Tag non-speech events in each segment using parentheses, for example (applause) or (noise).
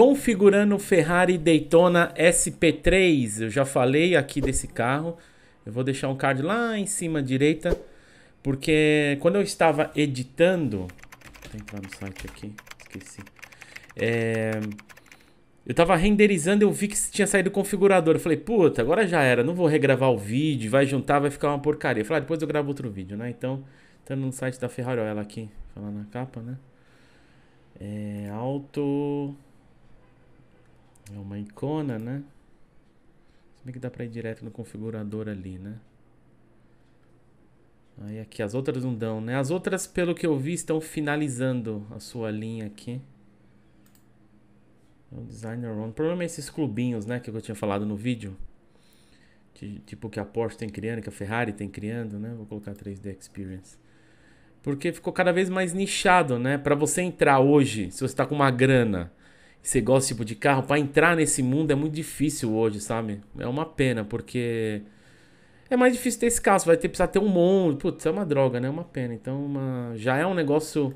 configurando o Ferrari Daytona SP3. Eu já falei aqui desse carro. Eu vou deixar um card lá em cima à direita, porque quando eu estava editando, vou entrar no site aqui, esqueci. É, eu estava renderizando, eu vi que tinha saído o configurador. Eu falei, puta, agora já era, não vou regravar o vídeo, vai juntar, vai ficar uma porcaria. Eu falei, ah, depois eu gravo outro vídeo, né? Então, estando no site da Ferrari, olha ela aqui, falando na capa, né? É, auto é uma icona, né? Se bem que dá pra ir direto no configurador ali, né? Aí aqui, as outras não dão, né? As outras, pelo que eu vi, estão finalizando a sua linha aqui. O é designer on. O problema é esses clubinhos, né? Que eu tinha falado no vídeo. tipo, que a Porsche tem criando, que a Ferrari tem criando, né? Vou colocar 3D Experience. Porque ficou cada vez mais nichado, né? Para você entrar hoje, se você está com uma grana você gosta tipo de carro, para entrar nesse mundo é muito difícil hoje, sabe? É uma pena, porque é mais difícil ter esse carro, você vai ter precisar ter um monte. Putz, é uma droga, né? É uma pena. Então, uma... já é um negócio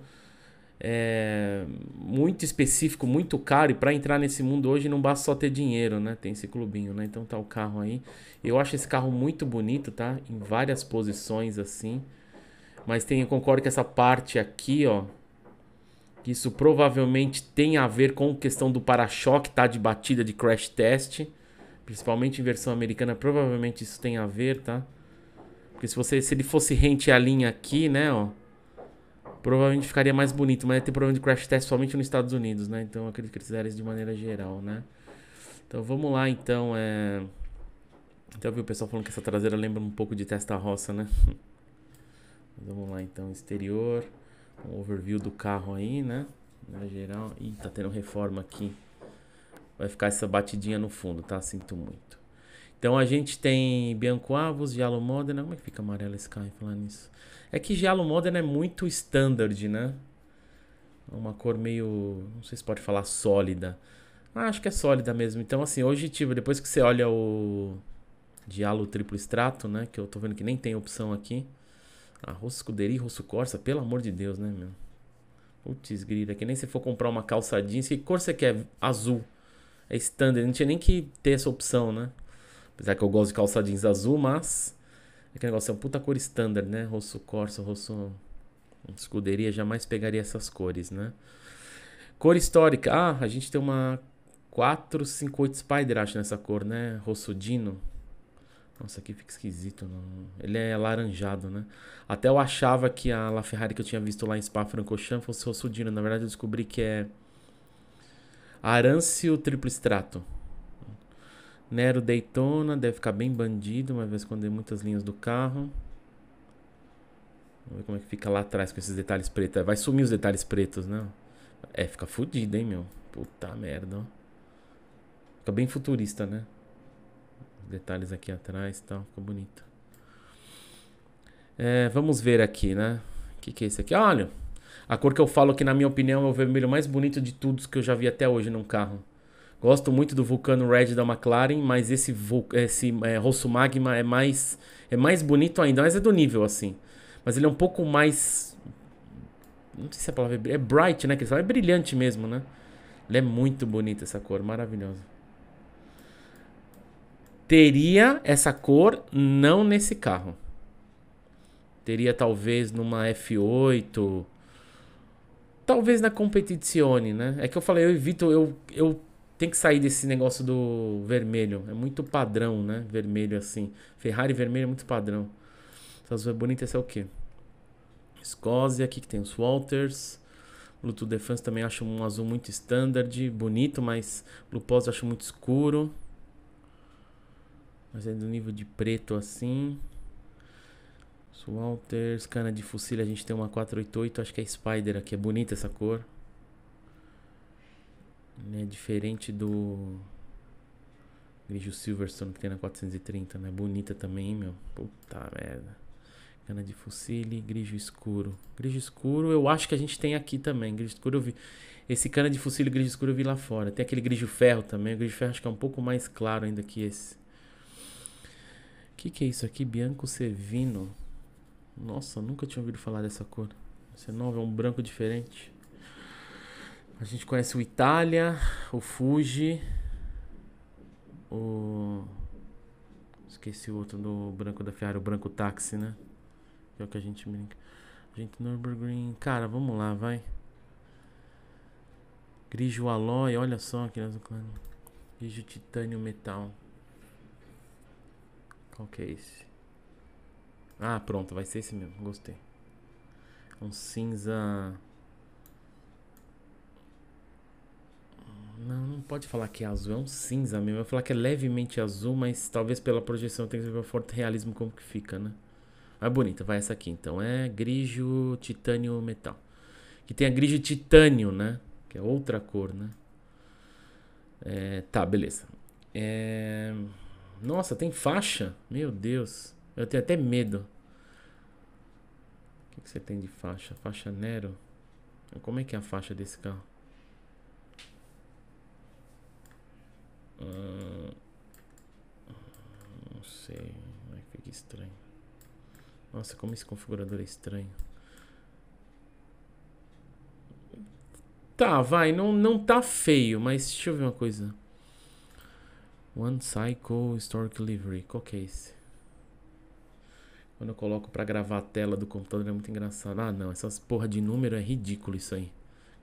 é... muito específico, muito caro e para entrar nesse mundo hoje não basta só ter dinheiro, né? Tem esse clubinho, né? Então tá o carro aí. Eu acho esse carro muito bonito, tá? Em várias posições assim. Mas tem, eu concordo que essa parte aqui, ó, que isso provavelmente tem a ver com a questão do para-choque tá de batida de crash test, principalmente em versão americana, provavelmente isso tem a ver, tá? Porque se você se ele fosse rente à linha aqui, né, ó, provavelmente ficaria mais bonito, mas tem problema de crash test somente nos Estados Unidos, né? Então acredito que eles fizeram isso de maneira geral, né? Então vamos lá, então, é... Já vi o pessoal falando que essa traseira lembra um pouco de testa roça, né? (laughs) vamos lá, então, exterior um overview do carro aí, né? Na geral. Ih, tá tendo reforma aqui. Vai ficar essa batidinha no fundo, tá? Sinto muito. Então a gente tem Bianco Avos, Giallo Modena. Como é que fica amarelo esse carro falando nisso? É que Giallo Modena é muito standard, né? É uma cor meio. Não sei se pode falar sólida. Ah, acho que é sólida mesmo. Então, assim, hoje, tipo, depois que você olha o Diallo triplo extrato, né? Que eu tô vendo que nem tem opção aqui. Rosso Escuderia e Rosso Corsa, pelo amor de Deus, né, meu? Putz, grita, é que nem se for comprar uma calça jeans, que cor você quer? Azul. É standard, não tinha nem que ter essa opção, né? Apesar que eu gosto de calça jeans azul, mas. Aquele é negócio é uma puta cor standard, né? Rosso Corsa, Rosso. Escuderia jamais pegaria essas cores, né? Cor histórica. Ah, a gente tem uma 458 Spider, acho, nessa cor, né? Dino. Nossa, aqui fica esquisito. Não. Ele é laranjado, né? Até eu achava que a LaFerrari que eu tinha visto lá em spa francochamp fosse Rossudino. Na verdade, eu descobri que é Arancio Triplo Strato. Nero Daytona, deve ficar bem bandido, mas vai esconder muitas linhas do carro. Vamos ver como é que fica lá atrás com esses detalhes pretos. Vai sumir os detalhes pretos, né? É, fica fudido, hein, meu? Puta merda, ó. Fica bem futurista, né? detalhes aqui atrás e tá? tal, ficou bonito. É, vamos ver aqui, né? O que, que é isso aqui? Olha, a cor que eu falo que na minha opinião é o vermelho mais bonito de todos que eu já vi até hoje num carro. Gosto muito do Vulcano Red da McLaren, mas esse, esse é, Rosso Magma é mais, é mais bonito ainda, mas é do nível assim. Mas ele é um pouco mais. Não sei se é a palavra é, é bright, né? Que É brilhante mesmo, né? Ele é muito bonito essa cor, maravilhosa. Teria essa cor, não nesse carro. Teria talvez numa F8, talvez na Competizione, né? É que eu falei, eu evito, eu, eu tenho que sair desse negócio do vermelho. É muito padrão, né? Vermelho assim. Ferrari vermelho é muito padrão. Essa azul é bonita, essa é o quê? Escócia, aqui que tem os Walters. Bluetooth Defense também acho um azul muito standard, bonito, mas Blue Pós acho muito escuro. Mas é do nível de preto assim. Swalters, cana de fucile a gente tem uma 488, acho que é Spider aqui, é bonita essa cor. É diferente do Grigio Silverstone que tem na 430, né? Bonita também, meu. Puta merda. Cana de fucile, grijo escuro. Grijo escuro eu acho que a gente tem aqui também. Grijo escuro eu vi. Esse cana de fucile grijo escuro eu vi lá fora. Tem aquele grijo ferro também. O grijo ferro acho que é um pouco mais claro ainda que esse que, que é isso aqui? Bianco Servino. Nossa, nunca tinha ouvido falar dessa cor. Essa é nova é um branco diferente. A gente conhece o Itália, o Fuji, o. Esqueci o outro do branco da Ferrari, o branco táxi, né? Que é o que a gente brinca. A gente, Nürburgring. Cara, vamos lá, vai. Grijo Alloy, olha só aqui nas Grijo Titânio Metal. Qual que é esse? Ah, pronto, vai ser esse mesmo. Gostei. É um cinza... Não, não pode falar que é azul, é um cinza mesmo. Eu vou falar que é levemente azul, mas talvez pela projeção tem que ver o forte realismo como que fica, né? Ah, bonita, vai essa aqui então. É grigio titânio, metal. Que tem a grigio titânio, né? Que é outra cor, né? É, tá, beleza. É... Nossa, tem faixa? Meu Deus. Eu tenho até medo. O que, que você tem de faixa? Faixa Nero? Como é que é a faixa desse carro? Hum, não sei. Vai ficar estranho. Nossa, como esse configurador é estranho. Tá, vai. Não, não tá feio, mas deixa eu ver uma coisa. One Cycle Historic Livery. Qual que é esse? Quando eu coloco para gravar a tela do computador é muito engraçado. Ah, não, essas porra de número é ridículo isso aí.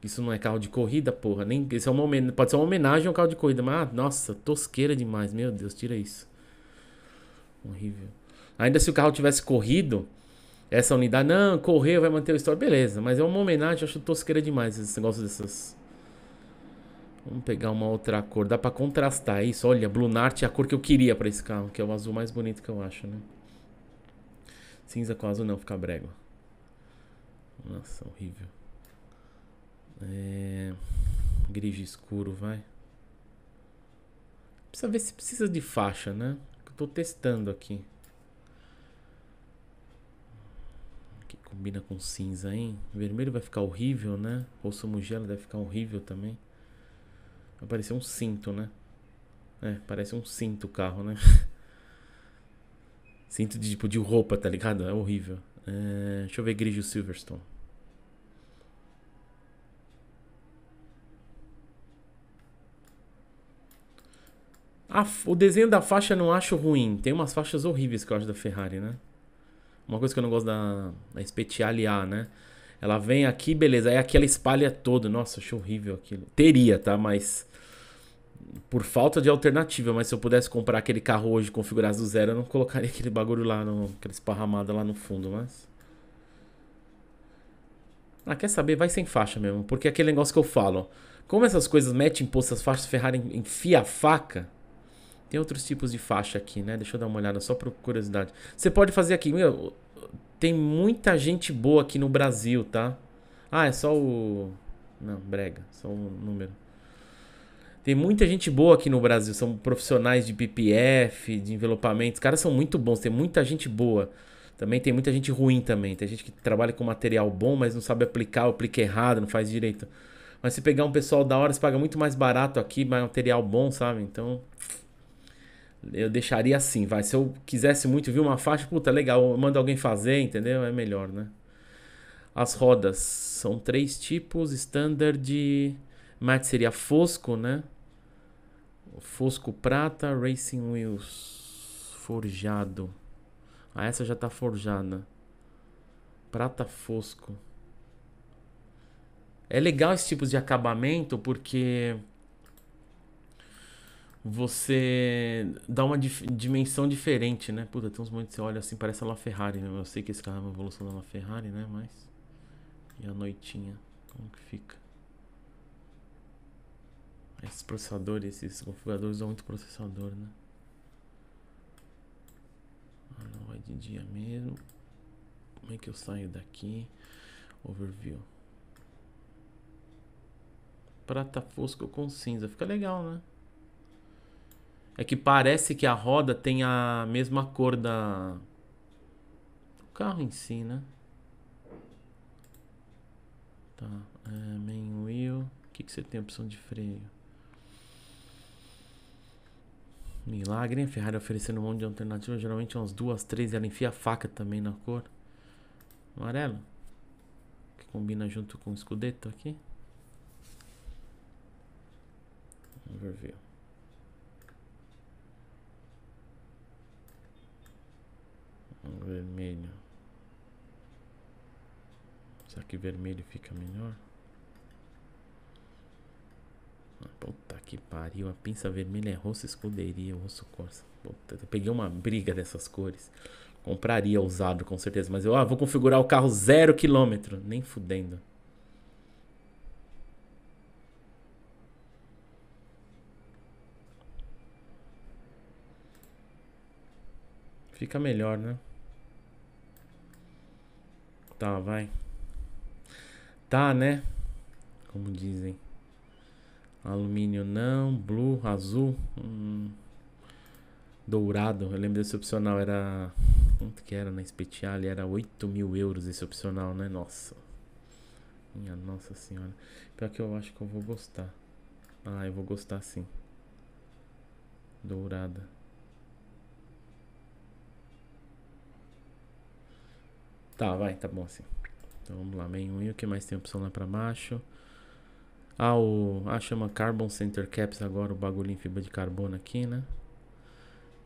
Isso não é carro de corrida, porra. Nem, isso é uma homenagem, pode ser uma homenagem ao carro de corrida, mas ah, nossa, tosqueira demais. Meu Deus, tira isso. Horrível. Ainda se o carro tivesse corrido, essa unidade, não, correu, vai manter o histórico. beleza. Mas é uma homenagem, acho tosqueira demais esse negócio dessas Vamos pegar uma outra cor. Dá pra contrastar isso. Olha, Blue Nart é a cor que eu queria pra esse carro, que é o azul mais bonito que eu acho, né? Cinza com azul não, fica brego. Nossa, horrível. É... Gris escuro, vai. Precisa ver se precisa de faixa, né? Eu tô testando aqui. Que combina com cinza, hein? Vermelho vai ficar horrível, né? Ou sumugela deve ficar horrível também parecer um cinto, né? É, parece um cinto o carro, né? (laughs) cinto de tipo de roupa, tá ligado? É horrível. É, deixa eu ver Grigio Silverstone. o desenho da faixa eu não acho ruim. Tem umas faixas horríveis que eu acho da Ferrari, né? Uma coisa que eu não gosto da, da Speciale né? Ela vem aqui, beleza. Aí é aqui ela espalha todo. Nossa, achei horrível aquilo. Teria, tá? Mas. Por falta de alternativa, mas se eu pudesse comprar aquele carro hoje configurado configurar do zero, eu não colocaria aquele bagulho lá, no, aquela esparramada lá no fundo, mas. Ah, quer saber? Vai sem faixa mesmo. Porque é aquele negócio que eu falo. Como essas coisas metem imposto, as faixas Ferrari enfia a faca. Tem outros tipos de faixa aqui, né? Deixa eu dar uma olhada só por curiosidade. Você pode fazer aqui. Meu, tem muita gente boa aqui no Brasil, tá? Ah, é só o. Não, brega, só o número. Tem muita gente boa aqui no Brasil, são profissionais de PPF, de envelopamento. Os caras são muito bons, tem muita gente boa. Também tem muita gente ruim também. Tem gente que trabalha com material bom, mas não sabe aplicar, aplica errado, não faz direito. Mas se pegar um pessoal da hora, você paga muito mais barato aqui, mais material bom, sabe? Então eu deixaria assim, vai. Se eu quisesse muito ver uma faixa, puta, legal, manda alguém fazer, entendeu? É melhor, né? As rodas são três tipos, standard, mate seria fosco, né? Fosco prata, racing wheels, forjado. Ah, essa já tá forjada. Prata fosco. É legal esse tipo de acabamento porque você dá uma dif dimensão diferente, né? Puta, tem uns momentos que você olha assim, parece a LaFerrari né? Eu sei que esse carro é uma evolução da LaFerrari, né? Mas. E a noitinha? Como que fica? Esses processadores, esses configuradores dão muito processador, né? Ah, não, vai de dia mesmo. Como é que eu saio daqui? Overview. Prata fosco com cinza. Fica legal, né? É que parece que a roda tem a mesma cor da. O carro em si, né? Tá. É, main wheel. O que, que você tem opção de freio? Milagre, hein? A Ferrari oferecendo um monte de alternativa. Geralmente é umas duas, três. Ela enfia a faca também na cor. Amarelo. Que combina junto com o escudeto aqui. Overview. vermelho. Será que vermelho fica melhor? Ah, puta que pariu. A pinça vermelha é rosso escuderia, rosso corsa. Puta, eu peguei uma briga dessas cores. Compraria usado, com certeza. Mas eu ah, vou configurar o carro zero quilômetro. Nem fudendo. Fica melhor, né? Tá, vai. Tá, né? Como dizem. Alumínio não, blue, azul, hum. dourado. Eu lembro desse opcional, era. Quanto que era na Speciale? Era 8 mil euros esse opcional, né? Nossa. Minha nossa senhora. Pior que eu acho que eu vou gostar. Ah, eu vou gostar sim. Dourada. Tá, vai, tá bom assim. Então vamos lá, main o que mais tem opção lá pra baixo? Ah, o, ah, chama Carbon Center Caps agora, o bagulho em fibra de carbono aqui, né?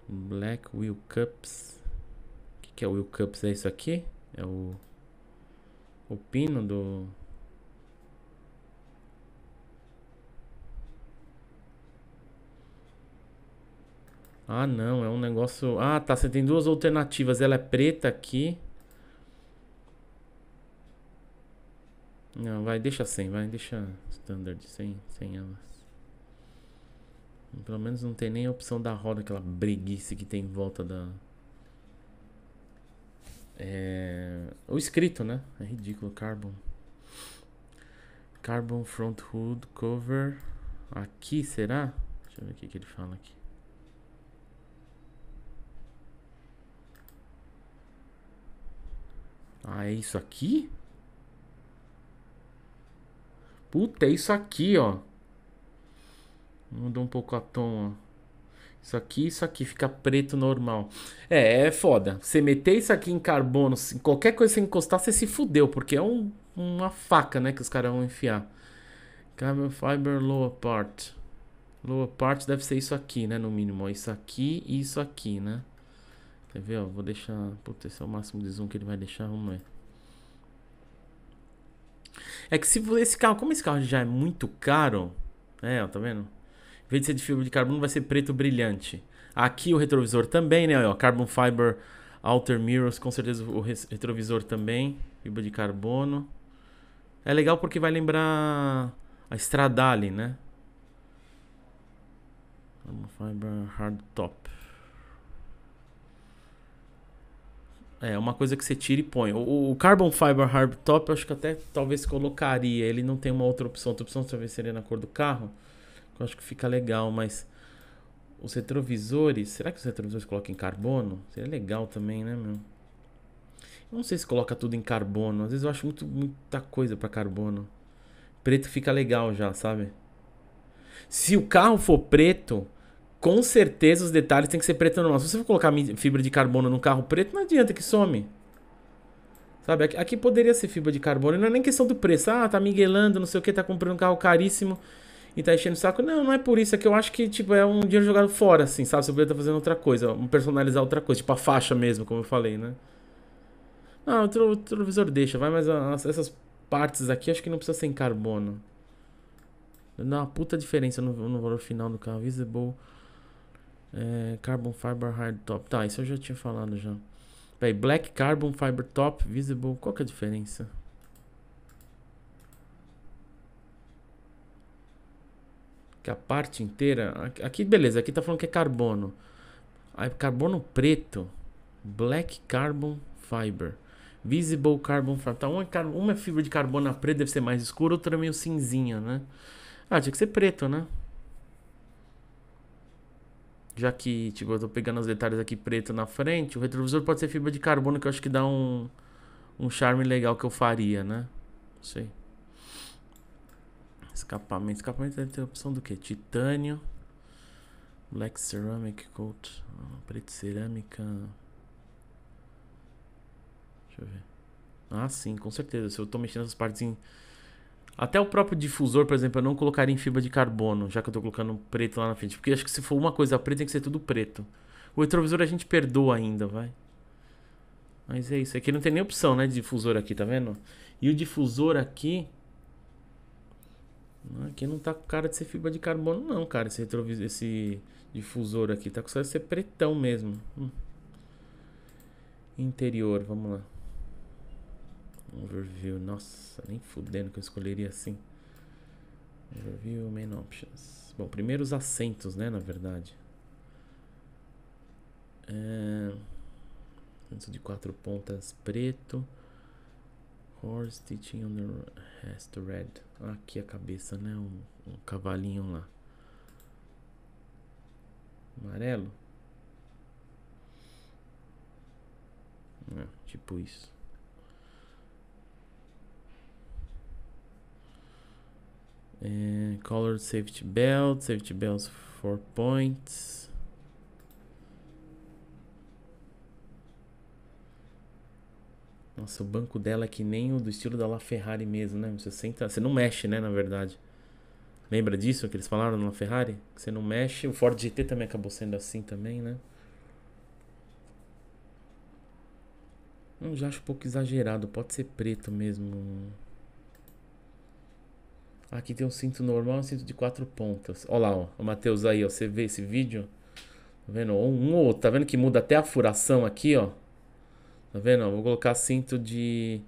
Black Wheel Cups. O que, que é Wheel Cups? É isso aqui? É o, o pino do... Ah, não, é um negócio... Ah, tá, você tem duas alternativas. Ela é preta aqui Não, vai, deixa sem, vai, deixa standard, sem sem elas. Pelo menos não tem nem a opção da roda, aquela breguice que tem em volta da... É... O escrito, né? É ridículo, carbon. Carbon front hood cover. Aqui, será? Deixa eu ver o que, que ele fala aqui. Ah, é isso aqui? Puta, é isso aqui, ó. Mudou um pouco a tom, ó. Isso aqui, isso aqui fica preto normal. É, é foda. Você meter isso aqui em carbono, qualquer coisa que você encostar, você se fudeu, porque é um, uma faca, né, que os caras vão enfiar. Carbon fiber lower part. Lower part deve ser isso aqui, né, no mínimo. Ó, isso aqui e isso aqui, né. Quer ver, ó, vou deixar... Puta, esse é o máximo de zoom que ele vai deixar, vamos ver. É que se esse carro, como esse carro já é muito caro, é, ó, tá vendo? Em vez de ser de fibra de carbono, vai ser preto brilhante. Aqui o retrovisor também, né? Ó, carbon fiber outer mirrors, com certeza o retrovisor também, fibra de carbono. É legal porque vai lembrar a Stradale, né? Carbon fiber hard top. É, uma coisa que você tira e põe. O, o Carbon Fiber Hardtop, eu acho que até talvez colocaria. Ele não tem uma outra opção. Outra opção talvez seria na cor do carro. Que eu acho que fica legal, mas... Os retrovisores... Será que os retrovisores colocam em carbono? Seria legal também, né, meu? Eu não sei se coloca tudo em carbono. Às vezes eu acho muito, muita coisa para carbono. Preto fica legal já, sabe? Se o carro for preto, com certeza os detalhes têm que ser preto normal. Se você for colocar fibra de carbono num carro preto, não adianta que some. Sabe, aqui, aqui poderia ser fibra de carbono. não é nem questão do preço. Ah, tá miguelando, não sei o que, tá comprando um carro caríssimo e tá enchendo o saco. Não, não é por isso. É que eu acho que, tipo, é um dinheiro jogado fora, assim, sabe? Você poderia estar fazendo outra coisa, personalizar outra coisa. Tipo, a faixa mesmo, como eu falei, né? ah o televisor deixa, vai, mas essas partes aqui acho que não precisa ser em carbono. Dá uma puta diferença no, no valor final do carro. Visible... É, Carbon Fiber Hard Top. Tá, isso eu já tinha falado já. Peraí, Black Carbon Fiber Top Visible. Qual que é a diferença? Que a parte inteira. Aqui, beleza, aqui tá falando que é carbono. Aí, carbono preto. Black Carbon Fiber. Visible Carbon Fiber. Tá, uma, é uma é fibra de carbono preta deve ser mais escura, outra é meio cinzinha, né? Ah, tinha que ser preto, né? já que, tipo, eu tô pegando os detalhes aqui preto na frente, o retrovisor pode ser fibra de carbono, que eu acho que dá um, um charme legal que eu faria, né? Não sei. Escapamento. Escapamento deve ter opção do que? Titânio. Black Ceramic Coat. Ah, preto cerâmica. Deixa eu ver. Ah, sim, com certeza. Se eu tô mexendo nessas partes em até o próprio difusor, por exemplo, eu não colocaria em fibra de carbono, já que eu tô colocando preto lá na frente. Porque acho que se for uma coisa preta, tem que ser tudo preto. O retrovisor a gente perdoa ainda, vai. Mas é isso. Aqui é não tem nem opção, né? De difusor aqui, tá vendo? E o difusor aqui. Né, aqui não tá com cara de ser fibra de carbono, não, cara. Esse, retrovisor, esse difusor aqui tá com cara de ser pretão mesmo. Hum. Interior, vamos lá. Overview, nossa, nem fudendo que eu escolheria assim. Overview, main options. Bom, primeiro os assentos, né, na verdade. É... Antes de quatro pontas, preto. Horse stitching on the rest red. Aqui a cabeça, né, um, um cavalinho lá. Amarelo. É, tipo isso. É, colored safety belt, safety belts for points. Nossa, o banco dela é que nem o do estilo da LaFerrari mesmo, né? Você senta, você não mexe, né, na verdade. Lembra disso que eles falaram na Ferrari? Que você não mexe. O Ford GT também acabou sendo assim também, né? Eu já acho um pouco exagerado. Pode ser preto mesmo. Aqui tem um cinto normal e um cinto de quatro pontas. Olha lá, ó, o Matheus aí, ó, você vê esse vídeo? Tá vendo? Um ou outro, tá vendo que muda até a furação aqui, ó? Tá vendo? Vou colocar cinto de...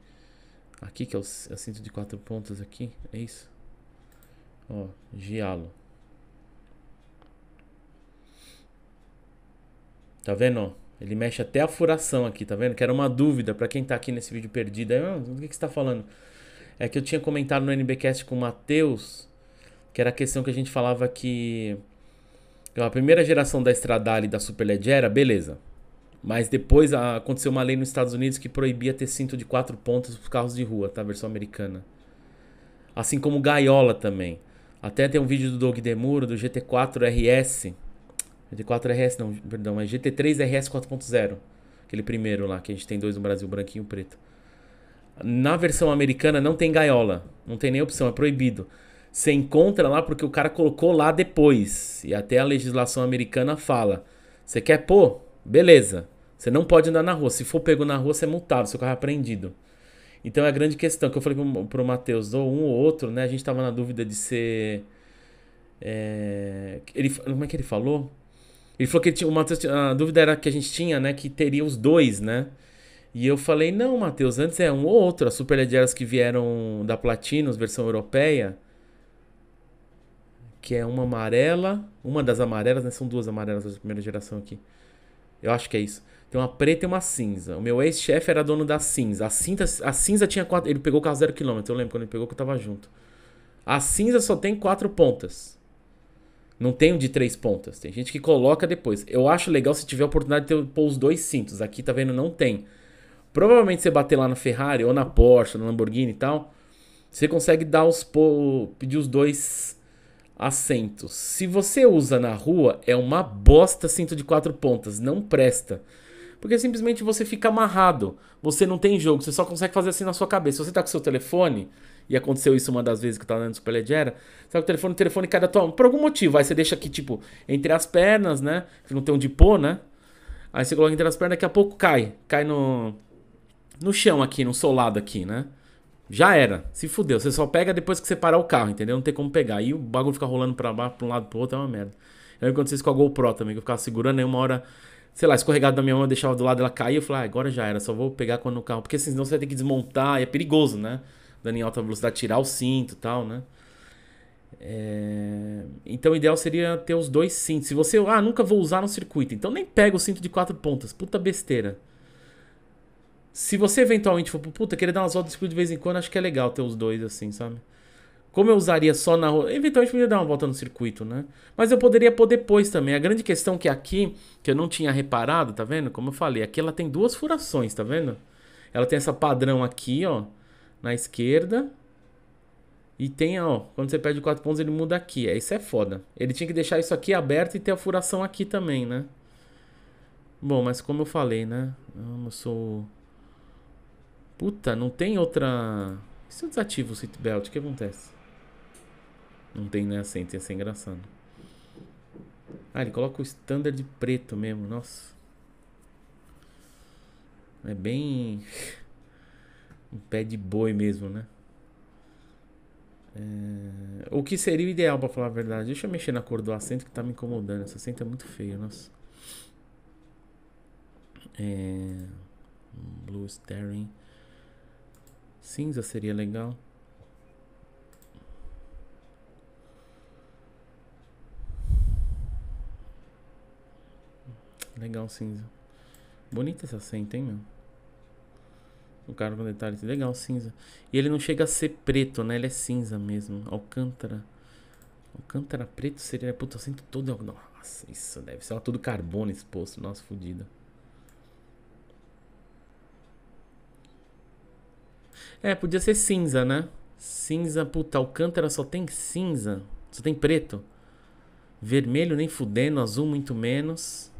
Aqui que é o, é o cinto de quatro pontas aqui, é isso? Ó, gialo. Tá vendo, Ele mexe até a furação aqui, tá vendo? Que era uma dúvida para quem tá aqui nesse vídeo perdido. Aí, ah, que, que você tá falando? É que eu tinha comentado no NBcast com o Matheus, que era a questão que a gente falava que a primeira geração da Stradale e da Superleggera, beleza. Mas depois aconteceu uma lei nos Estados Unidos que proibia ter cinto de quatro pontas para os carros de rua, tá? versão americana. Assim como gaiola também. Até tem um vídeo do Doug Demuro do GT4 RS. GT4 RS não, perdão, é GT3 RS 4.0. Aquele primeiro lá, que a gente tem dois no Brasil, branquinho e preto. Na versão americana não tem gaiola, não tem nem opção, é proibido. Você encontra lá porque o cara colocou lá depois. E até a legislação americana fala: você quer pôr? Beleza. Você não pode andar na rua. Se for pego na rua, você é multado, seu carro é apreendido. Então é a grande questão que eu falei pro, pro Matheus, ou um ou outro, né? A gente tava na dúvida de ser. É, ele, como é que ele falou? Ele falou que tinha, o Matheus, a dúvida era que a gente tinha, né? Que teria os dois, né? E eu falei, não, Matheus, antes é um ou outro. As Superlegeras que vieram da Platinos, versão europeia, que é uma amarela, uma das amarelas, né? São duas amarelas da primeira geração aqui. Eu acho que é isso. Tem uma preta e uma cinza. O meu ex-chefe era dono da cinza. A, cinta, a cinza tinha quatro. Ele pegou o carro zero quilômetro. Eu lembro quando ele pegou que eu tava junto. A cinza só tem quatro pontas. Não tem um de três pontas. Tem gente que coloca depois. Eu acho legal se tiver a oportunidade de ter, pôr os dois cintos. Aqui, tá vendo? Não tem. Provavelmente você bater lá na Ferrari ou na Porsche, na Lamborghini e tal, você consegue dar os pedir os dois assentos. Se você usa na rua, é uma bosta cinto de quatro pontas, não presta. Porque simplesmente você fica amarrado. Você não tem jogo, você só consegue fazer assim na sua cabeça. Se você tá com seu telefone, e aconteceu isso uma das vezes que eu tava andando super você tá com o telefone, o telefone da toma. Por algum motivo, aí você deixa aqui, tipo, entre as pernas, né? Que não tem onde pôr, né? Aí você coloca entre as pernas, daqui a pouco cai. Cai no no chão aqui, no solado aqui, né? Já era, se fudeu. Você só pega depois que você parar o carro, entendeu? Não tem como pegar. E o bagulho fica rolando pra baixo, pra um lado pro outro, é uma merda. Eu aconteceu isso com a GoPro também, que eu ficava segurando, aí uma hora, sei lá, escorregado da minha mão, eu deixava do lado, ela caía, eu falei ah, agora já era, só vou pegar quando o carro. Porque senão você vai ter que desmontar, e é perigoso, né? Dando em alta velocidade, tirar o cinto e tal, né? É... Então o ideal seria ter os dois cintos. Se você, ah, nunca vou usar no circuito, então nem pega o cinto de quatro pontas, puta besteira. Se você eventualmente for, puta, querer dar umas voltas no circuito de vez em quando, acho que é legal ter os dois assim, sabe? Como eu usaria só na rua. Eventualmente podia dar uma volta no circuito, né? Mas eu poderia pôr depois também. A grande questão que aqui, que eu não tinha reparado, tá vendo? Como eu falei, aqui ela tem duas furações, tá vendo? Ela tem essa padrão aqui, ó, na esquerda. E tem, ó, quando você perde 4 pontos, ele muda aqui. É, isso é foda. Ele tinha que deixar isso aqui aberto e ter a furação aqui também, né? Bom, mas como eu falei, né? Eu sou Puta, não tem outra... E se eu desativo o seatbelt, o que acontece? Não tem, né? assento ia ser engraçado. Ah, ele coloca o standard preto mesmo, nossa. É bem... (laughs) um pé de boi mesmo, né? É... O que seria o ideal, pra falar a verdade? Deixa eu mexer na cor do assento que tá me incomodando. Esse assento é muito feio, nossa. É... Blue Staring. Cinza seria legal. Legal cinza. Bonita essa senta, hein, meu? O cara com detalhes. Legal cinza. E ele não chega a ser preto, né? Ele é cinza mesmo. Alcântara. Alcântara preto seria... Puta, eu sinto todo... Nossa, isso deve ser. Olha, todo carbono exposto. Nossa, fodida. É, podia ser cinza, né? Cinza, puta, Alcântara só tem cinza. Só tem preto. Vermelho nem fudendo, azul muito menos.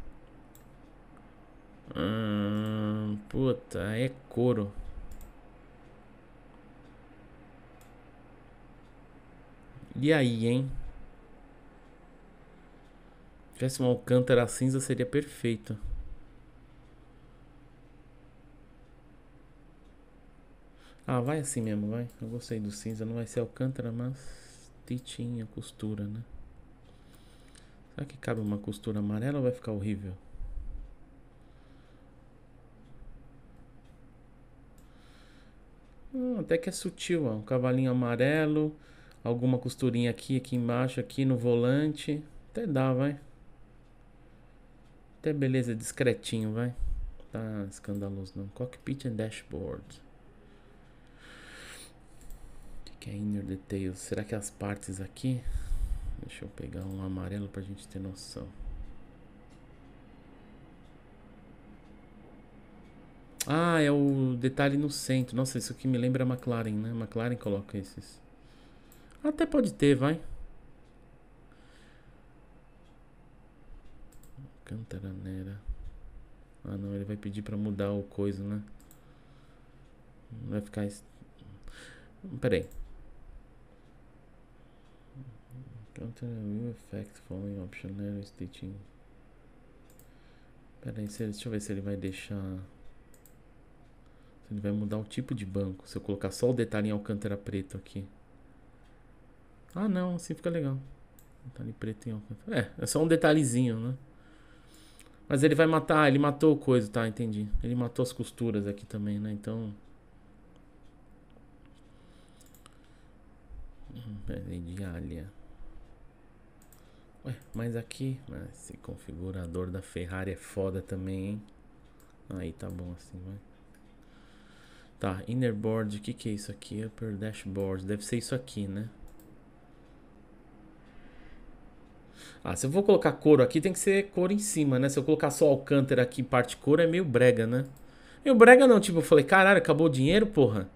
Hum, puta, é couro. E aí, hein? Se tivesse um Alcântara cinza seria perfeito. Ah, vai assim mesmo, vai. Eu gostei do cinza. Não vai ser alcântara, mas titinha, costura, né? Será que cabe uma costura amarela ou vai ficar horrível? Hum, até que é sutil, ó. Um cavalinho amarelo, alguma costurinha aqui, aqui embaixo, aqui no volante. Até dá, vai. Até beleza, discretinho, vai. Tá escandaloso não. Cockpit and dashboard que é inner details? Será que as partes aqui? Deixa eu pegar um amarelo para a gente ter noção. Ah, é o detalhe no centro. Nossa, isso aqui me lembra a McLaren, né? A McLaren coloca esses. Até pode ter, vai. Cantaranera. Ah, não, ele vai pedir para mudar o coisa, né? Vai ficar... Pera aí. Counter new é effect following optional né? stitching. Pera aí, deixa eu ver se ele vai deixar... Se ele vai mudar o tipo de banco. Se eu colocar só o detalhe em alcântara preto aqui. Ah, não. Assim fica legal. Detalhe preto em alcântara. É, é só um detalhezinho, né? Mas ele vai matar, ele matou coisa, tá, entendi. Ele matou as costuras aqui também, né, então... Hum, de alha. Ué, mas aqui, né, esse configurador da Ferrari é foda também, hein? Aí tá bom assim, vai. Tá, innerboard, o que que é isso aqui? Upper dashboard, deve ser isso aqui, né? Ah, se eu vou colocar couro aqui, tem que ser couro em cima, né? Se eu colocar só alcântara aqui, parte couro, é meio brega, né? Meio brega não, tipo, eu falei, caralho, acabou o dinheiro, porra?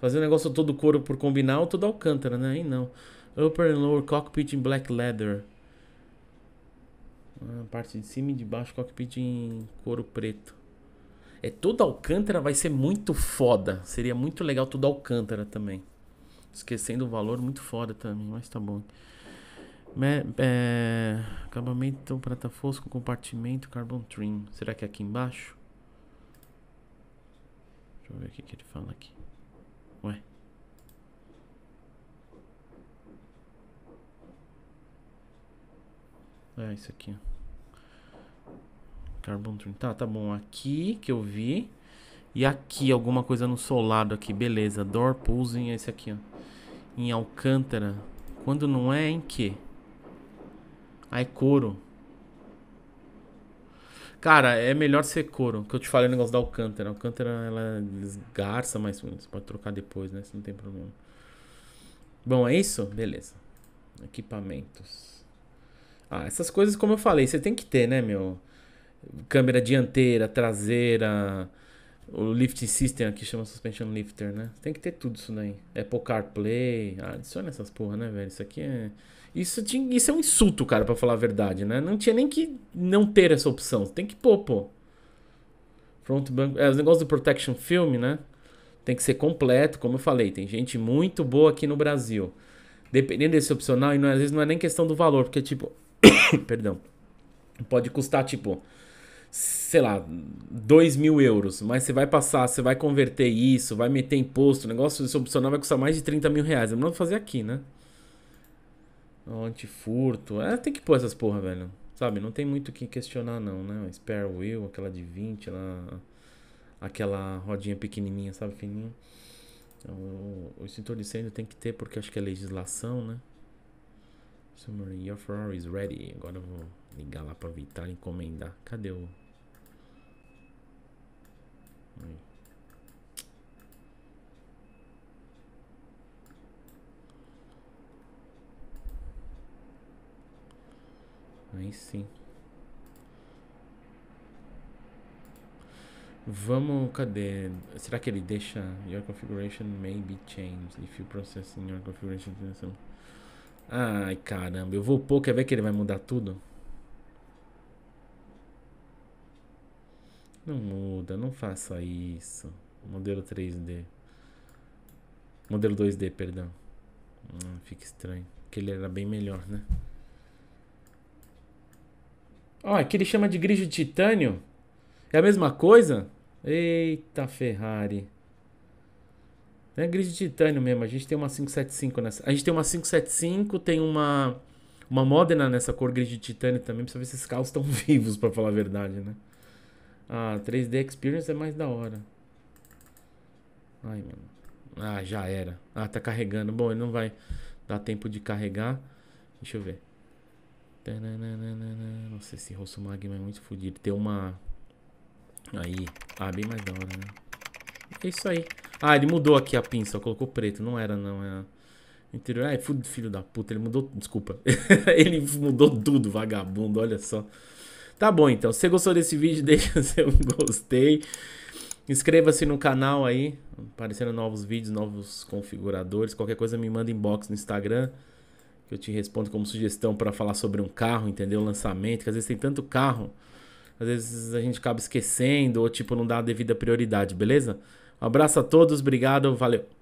Fazer um negócio todo couro por combinar ou todo alcântara, né? Aí não. Upper and lower cockpit in black leather. A parte de cima e de baixo, cockpit em couro preto. É, todo Alcântara vai ser muito foda. Seria muito legal todo Alcântara também. Esquecendo o valor, muito foda também, mas tá bom. Me, é, acabamento prata fosco, compartimento, carbon trim. Será que é aqui embaixo? Deixa eu ver o que, que ele fala aqui. Ué. É isso aqui. Carbon trim. Tá, tá bom. Aqui que eu vi. E aqui, alguma coisa no solado aqui. Beleza. Door Pulsing é esse aqui, ó. Em Alcântara. Quando não é, em que? Ah, é couro. Cara, é melhor ser couro. Que eu te falei o negócio da Alcântara. Alcântara, ela é desgarça, mas você pode trocar depois, né? Isso não tem problema. Bom, é isso? Beleza. Equipamentos. Ah, essas coisas, como eu falei, você tem que ter, né, meu? Câmera dianteira, traseira, o lifting system aqui chama suspension lifter, né? Tem que ter tudo isso daí. Apple CarPlay, ah, adiciona essas porra, né, velho? Isso aqui é... Isso, tinha, isso é um insulto, cara, para falar a verdade, né? Não tinha nem que não ter essa opção. Tem que pôr, pô. Front bank... É, os negócios do protection film, né? Tem que ser completo, como eu falei. Tem gente muito boa aqui no Brasil. Dependendo desse opcional, e não, é, às vezes não é nem questão do valor, porque, tipo, (coughs) Perdão. Pode custar, tipo, sei lá, 2 mil euros. Mas você vai passar, você vai converter isso, vai meter imposto. O negócio desse opcional vai custar mais de 30 mil reais. É melhor fazer aqui, né? Antifurto. É, tem que pôr essas porra, velho. Sabe, não tem muito o que questionar, não, né? Spare wheel, aquela de 20, ela... aquela rodinha pequenininha, sabe, fininha. O, o, o, extintor de incêndio tem que ter, porque acho que é legislação, né? Submarine, your Ferrari is ready. Agora eu vou ligar lá pra Vital encomendar. Cadê o... Aí. Aí sim. Vamos, cadê? Será que ele deixa? Your configuration may be changed if you process in your configuration. Ai, caramba. Eu vou pôr, quer ver que ele vai mudar tudo? Não muda, não faça isso. Modelo 3D. Modelo 2D, perdão. Hum, fica estranho. Porque ele era bem melhor, né? Ó, oh, é aqui ele chama de grijo de titânio. É a mesma coisa? Eita, Ferrari. Não é gris de titânio mesmo, a gente tem uma 575 nessa. A gente tem uma 575, tem uma uma Modena nessa cor gris de titânio também, precisa ver se esses carros estão (laughs) vivos, para falar a verdade, né? Ah, 3D Experience é mais da hora. Ai, mano. Ah, já era. Ah, tá carregando. Bom, ele não vai dar tempo de carregar. Deixa eu ver. Nossa, esse rosto magma é muito fodido. Tem uma... Aí. Ah, bem mais da hora, né? É isso aí. Ah, ele mudou aqui a pinça, colocou preto. Não era, não. Era é interior. Ai, filho da puta, ele mudou. Desculpa. (laughs) ele mudou tudo, vagabundo, olha só. Tá bom, então. Se você gostou desse vídeo, (laughs) deixa seu gostei. Inscreva-se no canal aí. Aparecendo novos vídeos, novos configuradores. Qualquer coisa me manda inbox no Instagram. Que eu te respondo como sugestão para falar sobre um carro, entendeu? Lançamento. Que às vezes tem tanto carro. Às vezes a gente acaba esquecendo ou, tipo, não dá a devida prioridade, beleza? Um abraço a todos, obrigado, valeu.